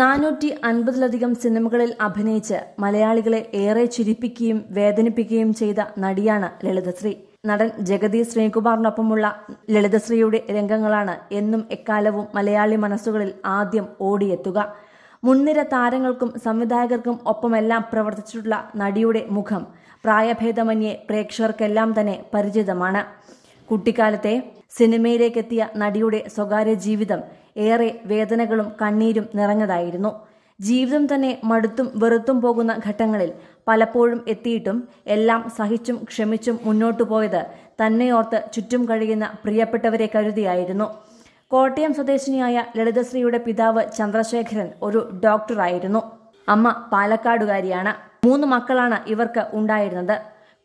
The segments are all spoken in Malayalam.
നാനൂറ്റി അൻപതിലധികം സിനിമകളിൽ അഭിനയിച്ച് മലയാളികളെ ഏറെ ചിരിപ്പിക്കുകയും വേദനിപ്പിക്കുകയും ചെയ്ത നടിയാണ് ലളിതശ്രീ നടൻ ജഗതി ശ്രീകുമാറിനൊപ്പമുള്ള ലളിതശ്രീയുടെ രംഗങ്ങളാണ് എന്നും എക്കാലവും മലയാളി മനസ്സുകളിൽ ആദ്യം ഓടിയെത്തുക മുൻനിര താരങ്ങൾക്കും സംവിധായകർക്കും ഒപ്പമെല്ലാം പ്രവർത്തിച്ചിട്ടുള്ള നടിയുടെ മുഖം പ്രായഭേദമന്യേ പ്രേക്ഷകർക്കെല്ലാം തന്നെ പരിചിതമാണ് കുട്ടിക്കാലത്തെ സിനിമയിലേക്കെത്തിയ നടിയുടെ സ്വകാര്യ ജീവിതം ഏറെ വേദനകളും കണ്ണീരും നിറഞ്ഞതായിരുന്നു ജീവിതം തന്നെ മടുത്തും വെറുത്തും പോകുന്ന ഘട്ടങ്ങളിൽ പലപ്പോഴും എത്തിയിട്ടും എല്ലാം സഹിച്ചും ക്ഷമിച്ചും മുന്നോട്ടു പോയത് തന്നെയോർത്ത് ചുറ്റും കഴിയുന്ന പ്രിയപ്പെട്ടവരെ കരുതിയായിരുന്നു കോട്ടയം സ്വദേശിനിയായ ലളിതശ്രീയുടെ പിതാവ് ചന്ദ്രശേഖരൻ ഒരു ഡോക്ടറായിരുന്നു അമ്മ പാലക്കാടുകാരിയാണ് മൂന്ന് മക്കളാണ് ഇവർക്ക് ഉണ്ടായിരുന്നത്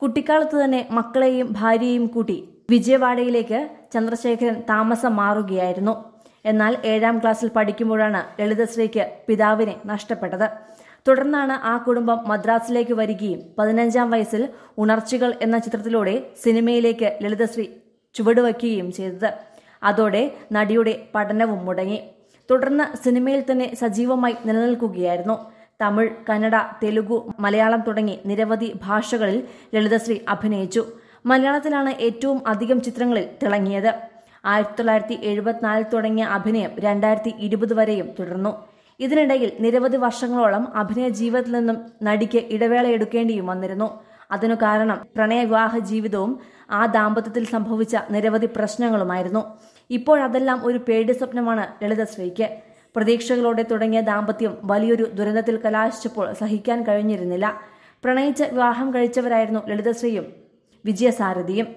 കുട്ടിക്കാലത്ത് തന്നെ മക്കളെയും ഭാര്യയെയും കൂട്ടി വിജയവാഡയിലേക്ക് ചന്ദ്രശേഖരൻ താമസം മാറുകയായിരുന്നു എന്നാൽ ഏഴാം ക്ലാസ്സിൽ പഠിക്കുമ്പോഴാണ് ലളിതശ്രീക്ക് പിതാവിനെ നഷ്ടപ്പെട്ടത് തുടർന്നാണ് ആ കുടുംബം മദ്രാസിലേക്ക് വരികയും പതിനഞ്ചാം വയസ്സിൽ ഉണർച്ചകൾ എന്ന ചിത്രത്തിലൂടെ സിനിമയിലേക്ക് ലളിതശ്രീ ചുവടുവയ്ക്കുകയും ചെയ്തത് അതോടെ നടിയുടെ പഠനവും മുടങ്ങി തുടർന്ന് സിനിമയിൽ തന്നെ സജീവമായി നിലനിൽക്കുകയായിരുന്നു തമിഴ് കന്നഡ തെലുഗു മലയാളം തുടങ്ങി നിരവധി ഭാഷകളിൽ ലളിതശ്രീ അഭിനയിച്ചു മലയാളത്തിലാണ് ഏറ്റവും അധികം ചിത്രങ്ങളിൽ തിളങ്ങിയത് ആയിരത്തി തൊള്ളായിരത്തി എഴുപത്തിനാലിൽ തുടങ്ങിയ അഭിനയം രണ്ടായിരത്തി ഇരുപത് വരെയും തുടർന്നു ഇതിനിടയിൽ നിരവധി വർഷങ്ങളോളം അഭിനയ ജീവിതത്തിൽ നിന്നും നടിക്ക് ഇടവേള എടുക്കേണ്ടിയും വന്നിരുന്നു അതിനു കാരണം പ്രണയവിവാഹ ജീവിതവും ആ ദാമ്പത്യത്തിൽ സംഭവിച്ച നിരവധി പ്രശ്നങ്ങളുമായിരുന്നു ഇപ്പോഴതെല്ലാം ഒരു പേടി സ്വപ്നമാണ് ലളിതശ്രീക്ക് പ്രതീക്ഷകളോടെ തുടങ്ങിയ ദാമ്പത്യം വലിയൊരു ദുരന്തത്തിൽ കലാശിച്ചപ്പോൾ സഹിക്കാൻ കഴിഞ്ഞിരുന്നില്ല പ്രണയിച്ച് വിവാഹം കഴിച്ചവരായിരുന്നു ലളിതശ്രീയും വിജയസാരഥിയും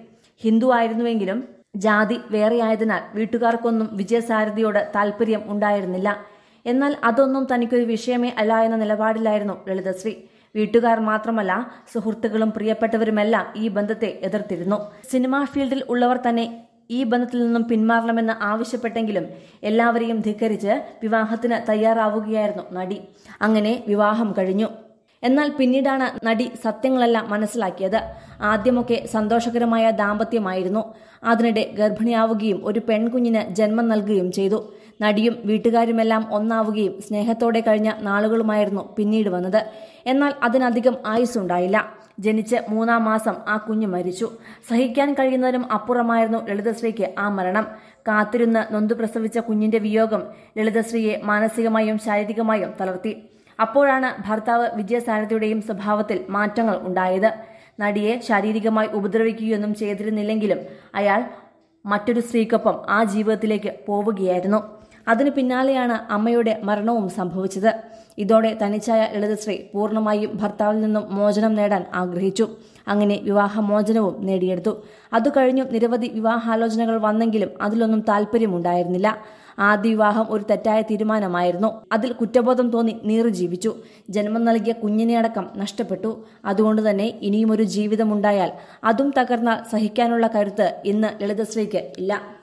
ഹിന്ദു ആയിരുന്നുവെങ്കിലും ജാതി വേറെയായതിനാൽ വീട്ടുകാർക്കൊന്നും വിജയസാരഥിയോട് താല്പര്യം ഉണ്ടായിരുന്നില്ല എന്നാൽ അതൊന്നും തനിക്കൊരു വിഷയമേ അല്ല എന്ന നിലപാടിലായിരുന്നു ലളിതശ്രീ വീട്ടുകാർ മാത്രമല്ല സുഹൃത്തുക്കളും പ്രിയപ്പെട്ടവരുമെല്ലാം ഈ ബന്ധത്തെ എതിർത്തിരുന്നു സിനിമാ ഫീൽഡിൽ ഉള്ളവർ തന്നെ ഈ ബന്ധത്തിൽ നിന്നും പിന്മാറണമെന്ന് ആവശ്യപ്പെട്ടെങ്കിലും എല്ലാവരെയും ധിക്കരിച്ച് വിവാഹത്തിന് തയ്യാറാവുകയായിരുന്നു നടി അങ്ങനെ വിവാഹം കഴിഞ്ഞു എന്നാൽ പിന്നീടാണ് നടി സത്യങ്ങളെല്ലാം മനസ്സിലാക്കിയത് ആദ്യമൊക്കെ സന്തോഷകരമായ ദാമ്പത്യമായിരുന്നു അതിനിടെ ഗർഭിണിയാവുകയും ഒരു പെൺകുഞ്ഞിന് ജന്മം നൽകുകയും ചെയ്തു നടിയും വീട്ടുകാരുമെല്ലാം ഒന്നാവുകയും സ്നേഹത്തോടെ കഴിഞ്ഞ നാളുകളുമായിരുന്നു പിന്നീട് വന്നത് എന്നാൽ അതിനധികം ആയുസ്സുണ്ടായില്ല ജനിച്ച് മൂന്നാം മാസം ആ കുഞ്ഞ് മരിച്ചു സഹിക്കാൻ കഴിയുന്നതിനും അപ്പുറമായിരുന്നു ലളിതശ്രീക്ക് ആ മരണം കാത്തിരുന്ന് നൊന്തു പ്രസവിച്ച കുഞ്ഞിന്റെ വിയോഗം ലളിതശ്രീയെ മാനസികമായും ശാരീരികമായും തളർത്തി അപ്പോഴാണ് ഭർത്താവ് വിജയസാരഥിയുടെയും സ്വഭാവത്തിൽ മാറ്റങ്ങൾ ഉണ്ടായത് നടിയെ ശാരീരികമായി ഉപദ്രവിക്കുകയൊന്നും ചെയ്തിരുന്നില്ലെങ്കിലും അയാൾ മറ്റൊരു സ്ത്രീക്കൊപ്പം ആ ജീവിതത്തിലേക്ക് പോവുകയായിരുന്നു അതിനു പിന്നാലെയാണ് അമ്മയുടെ മരണവും സംഭവിച്ചത് ഇതോടെ തനിച്ചായ ലളിതശ്രീ പൂർണ്ണമായും ഭർത്താവിൽ നിന്നും മോചനം നേടാൻ ആഗ്രഹിച്ചു അങ്ങനെ വിവാഹമോചനവും നേടിയെടുത്തു അതുകഴിഞ്ഞു നിരവധി വിവാഹാലോചനകൾ വന്നെങ്കിലും അതിലൊന്നും താല്പര്യമുണ്ടായിരുന്നില്ല ആദ്യ വിവാഹം ഒരു തെറ്റായ തീരുമാനമായിരുന്നു അതിൽ കുറ്റബോധം തോന്നി നീറു ജീവിച്ചു ജന്മം നൽകിയ കുഞ്ഞിനെ അടക്കം നഷ്ടപ്പെട്ടു അതുകൊണ്ട് തന്നെ ഇനിയും ഒരു ജീവിതമുണ്ടായാൽ അതും തകർന്നാൽ സഹിക്കാനുള്ള കരുത്ത് ഇന്ന് ലളിതശ്രീക്ക് ഇല്ല